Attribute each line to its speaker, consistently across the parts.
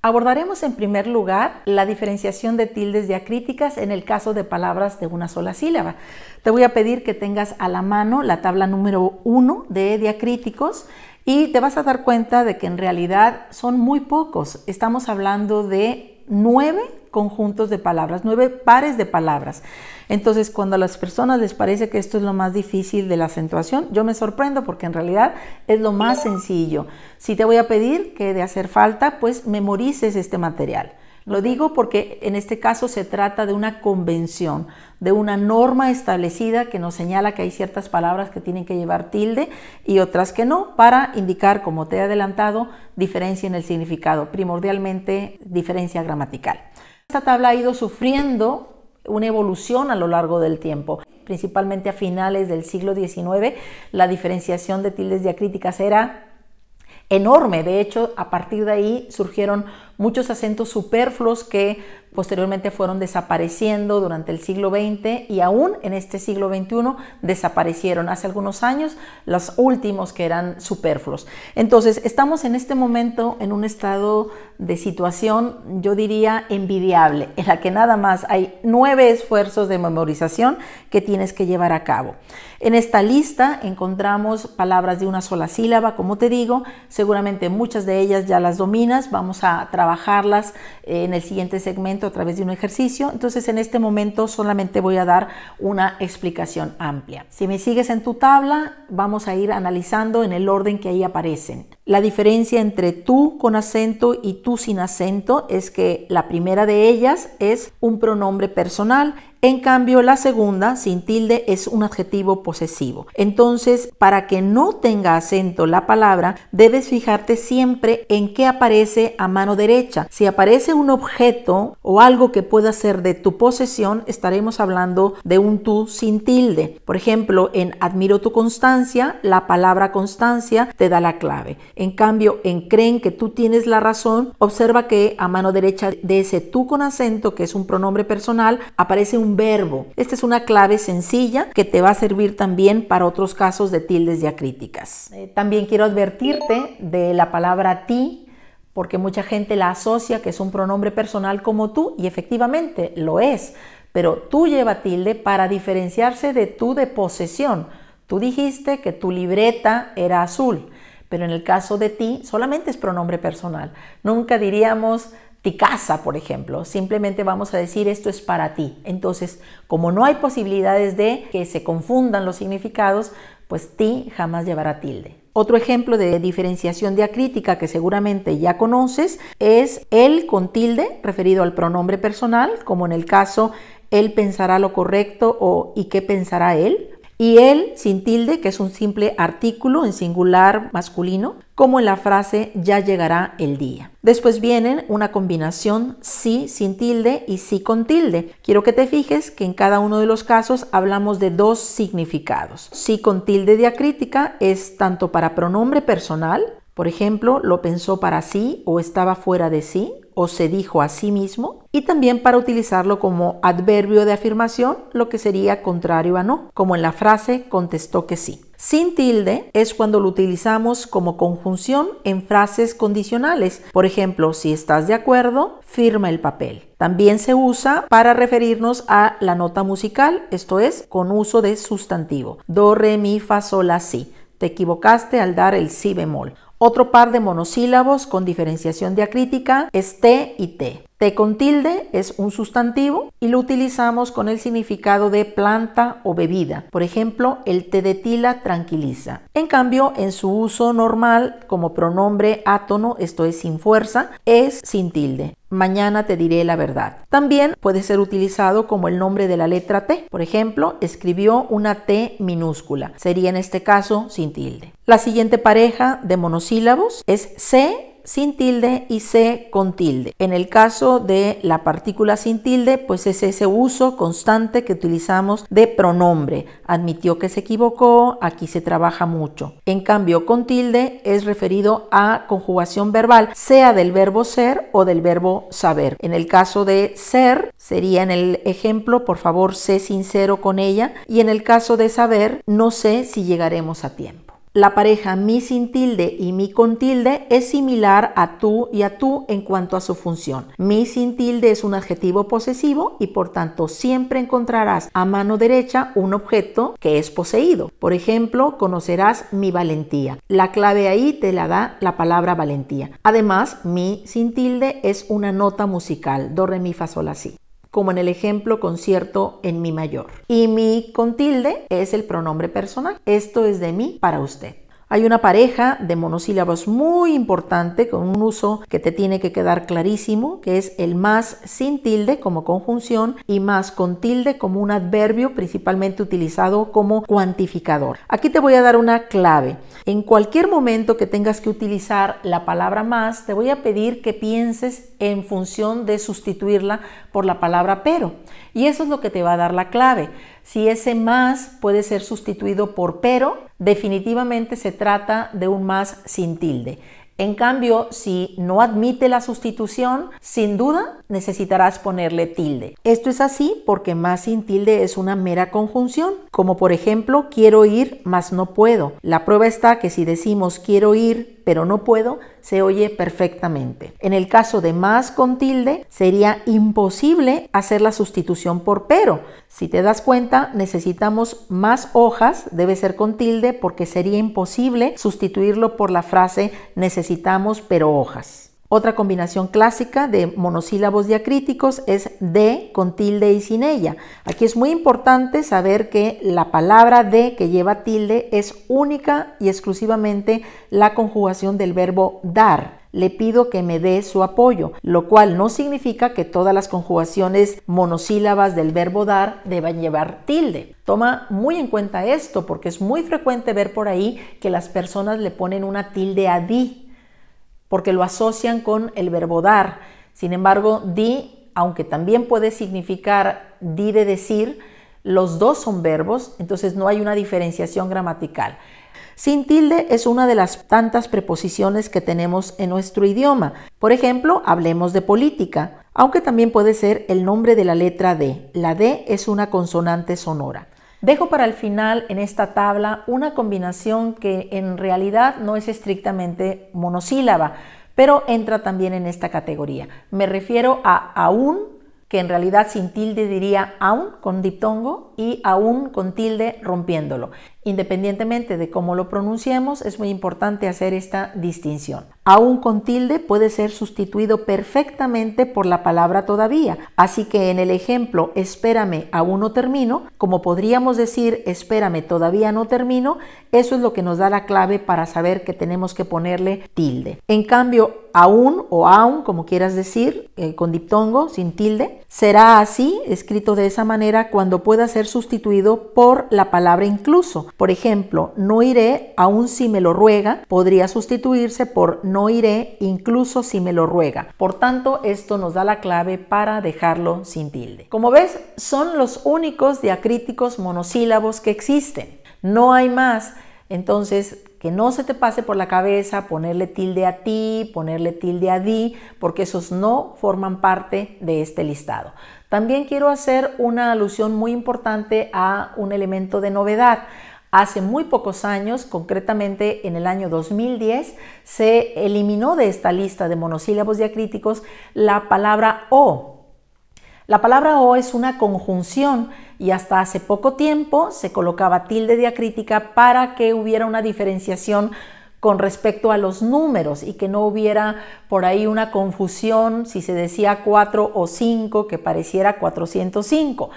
Speaker 1: Abordaremos en primer lugar la diferenciación de tildes diacríticas en el caso de palabras de una sola sílaba. Te voy a pedir que tengas a la mano la tabla número 1 de diacríticos y te vas a dar cuenta de que en realidad son muy pocos. Estamos hablando de nueve conjuntos de palabras, nueve pares de palabras. Entonces, cuando a las personas les parece que esto es lo más difícil de la acentuación, yo me sorprendo porque en realidad es lo más sencillo. Si te voy a pedir que de hacer falta, pues memorices este material. Lo digo porque en este caso se trata de una convención, de una norma establecida que nos señala que hay ciertas palabras que tienen que llevar tilde y otras que no, para indicar, como te he adelantado, diferencia en el significado, primordialmente diferencia gramatical. Esta tabla ha ido sufriendo una evolución a lo largo del tiempo. Principalmente a finales del siglo XIX, la diferenciación de tildes diacríticas era enorme. De hecho, a partir de ahí surgieron muchos acentos superfluos que posteriormente fueron desapareciendo durante el siglo XX y aún en este siglo XXI desaparecieron hace algunos años los últimos que eran superfluos. Entonces, estamos en este momento en un estado de situación, yo diría, envidiable, en la que nada más hay nueve esfuerzos de memorización que tienes que llevar a cabo. En esta lista encontramos palabras de una sola sílaba, como te digo, seguramente muchas de ellas ya las dominas, vamos a bajarlas eh, en el siguiente segmento a través de un ejercicio. Entonces en este momento solamente voy a dar una explicación amplia. Si me sigues en tu tabla, vamos a ir analizando en el orden que ahí aparecen. La diferencia entre tú con acento y tú sin acento es que la primera de ellas es un pronombre personal, en cambio la segunda sin tilde es un adjetivo posesivo. Entonces, para que no tenga acento la palabra, debes fijarte siempre en qué aparece a mano derecha. Si aparece un objeto o algo que pueda ser de tu posesión, estaremos hablando de un tú sin tilde. Por ejemplo, en admiro tu constancia, la palabra constancia te da la clave. En cambio, en creen que tú tienes la razón, observa que a mano derecha de ese tú con acento, que es un pronombre personal, aparece un verbo. Esta es una clave sencilla que te va a servir también para otros casos de tildes diacríticas. Eh, también quiero advertirte de la palabra ti porque mucha gente la asocia que es un pronombre personal como tú y efectivamente lo es, pero tú lleva tilde para diferenciarse de tú de posesión. Tú dijiste que tu libreta era azul. Pero en el caso de ti, solamente es pronombre personal. Nunca diríamos ti casa, por ejemplo. Simplemente vamos a decir esto es para ti. Entonces, como no hay posibilidades de que se confundan los significados, pues ti jamás llevará tilde. Otro ejemplo de diferenciación diacrítica que seguramente ya conoces es él con tilde referido al pronombre personal, como en el caso él pensará lo correcto o y qué pensará él y él sin tilde, que es un simple artículo en singular masculino, como en la frase ya llegará el día. Después vienen una combinación sí sin tilde y sí con tilde. Quiero que te fijes que en cada uno de los casos hablamos de dos significados. Sí con tilde diacrítica es tanto para pronombre personal por ejemplo, lo pensó para sí o estaba fuera de sí o se dijo a sí mismo y también para utilizarlo como adverbio de afirmación, lo que sería contrario a no, como en la frase contestó que sí. Sin tilde es cuando lo utilizamos como conjunción en frases condicionales. Por ejemplo, si estás de acuerdo, firma el papel. También se usa para referirnos a la nota musical, esto es, con uso de sustantivo. Do, re, mi, fa, sol, la, si. Te equivocaste al dar el si bemol. Otro par de monosílabos con diferenciación diacrítica es T y T. T con tilde es un sustantivo y lo utilizamos con el significado de planta o bebida. Por ejemplo, el té de tila tranquiliza. En cambio, en su uso normal como pronombre átono, esto es sin fuerza, es sin tilde. Mañana te diré la verdad. También puede ser utilizado como el nombre de la letra T. Por ejemplo, escribió una T minúscula. Sería en este caso sin tilde. La siguiente pareja de monosílabos es C sin tilde y C con tilde. En el caso de la partícula sin tilde, pues es ese uso constante que utilizamos de pronombre. Admitió que se equivocó, aquí se trabaja mucho. En cambio, con tilde es referido a conjugación verbal, sea del verbo ser o del verbo saber. En el caso de ser, sería en el ejemplo, por favor, sé sincero con ella. Y en el caso de saber, no sé si llegaremos a tiempo. La pareja mi sin tilde y mi con tilde es similar a tú y a tú en cuanto a su función. Mi sin tilde es un adjetivo posesivo y por tanto siempre encontrarás a mano derecha un objeto que es poseído. Por ejemplo, conocerás mi valentía. La clave ahí te la da la palabra valentía. Además, mi sin tilde es una nota musical, do, re, mi, fa, sol, la, si como en el ejemplo concierto en mi mayor. Y mi con tilde es el pronombre personal. Esto es de mí para usted. Hay una pareja de monosílabos muy importante con un uso que te tiene que quedar clarísimo, que es el más sin tilde como conjunción y más con tilde como un adverbio principalmente utilizado como cuantificador. Aquí te voy a dar una clave. En cualquier momento que tengas que utilizar la palabra más, te voy a pedir que pienses en función de sustituirla por la palabra pero. Y eso es lo que te va a dar la clave. Si ese más puede ser sustituido por pero, definitivamente se trata de un más sin tilde. En cambio, si no admite la sustitución, sin duda necesitarás ponerle tilde. Esto es así porque más sin tilde es una mera conjunción, como por ejemplo quiero ir, más no puedo. La prueba está que si decimos quiero ir, pero no puedo se oye perfectamente. En el caso de más con tilde, sería imposible hacer la sustitución por pero. Si te das cuenta, necesitamos más hojas, debe ser con tilde porque sería imposible sustituirlo por la frase necesitamos pero hojas. Otra combinación clásica de monosílabos diacríticos es de con tilde y sin ella. Aquí es muy importante saber que la palabra de que lleva tilde es única y exclusivamente la conjugación del verbo dar. Le pido que me dé su apoyo, lo cual no significa que todas las conjugaciones monosílabas del verbo dar deban llevar tilde. Toma muy en cuenta esto porque es muy frecuente ver por ahí que las personas le ponen una tilde a di porque lo asocian con el verbo dar. Sin embargo, di, aunque también puede significar di de decir, los dos son verbos, entonces no hay una diferenciación gramatical. Sin tilde es una de las tantas preposiciones que tenemos en nuestro idioma. Por ejemplo, hablemos de política, aunque también puede ser el nombre de la letra D. La D es una consonante sonora. Dejo para el final en esta tabla una combinación que en realidad no es estrictamente monosílaba, pero entra también en esta categoría. Me refiero a aún, que en realidad sin tilde diría aún con diptongo y aún con tilde rompiéndolo. Independientemente de cómo lo pronunciemos, es muy importante hacer esta distinción. Aún con tilde puede ser sustituido perfectamente por la palabra todavía, así que en el ejemplo espérame aún no termino, como podríamos decir espérame todavía no termino, eso es lo que nos da la clave para saber que tenemos que ponerle tilde. En cambio, aún o aún, como quieras decir, eh, con diptongo, sin tilde, será así, escrito de esa manera, cuando pueda ser sustituido por la palabra incluso, por ejemplo, no iré aún si me lo ruega podría sustituirse por no iré incluso si me lo ruega. Por tanto, esto nos da la clave para dejarlo sin tilde. Como ves, son los únicos diacríticos monosílabos que existen. No hay más. Entonces, que no se te pase por la cabeza ponerle tilde a ti, ponerle tilde a di, porque esos no forman parte de este listado. También quiero hacer una alusión muy importante a un elemento de novedad. Hace muy pocos años, concretamente en el año 2010, se eliminó de esta lista de monosílabos diacríticos la palabra o. La palabra o es una conjunción y hasta hace poco tiempo se colocaba tilde diacrítica para que hubiera una diferenciación con respecto a los números y que no hubiera por ahí una confusión si se decía 4 o 5 que pareciera 405.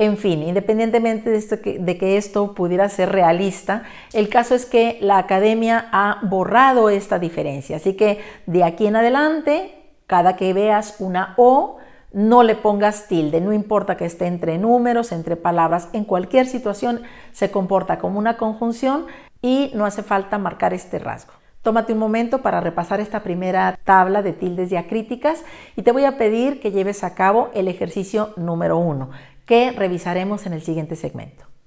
Speaker 1: En fin, independientemente de, esto que, que esto pudiera ser realista, el caso es que la academia ha borrado esta diferencia. Así que de aquí en adelante, cada que veas una O, no le pongas tilde, no importa que esté entre números, entre palabras, en cualquier situación se comporta como una conjunción y no hace falta marcar este rasgo. Tómate un momento para repasar esta primera tabla de tildes diacríticas y te voy a pedir que lleves a cabo el ejercicio número uno, que revisaremos en el siguiente segmento.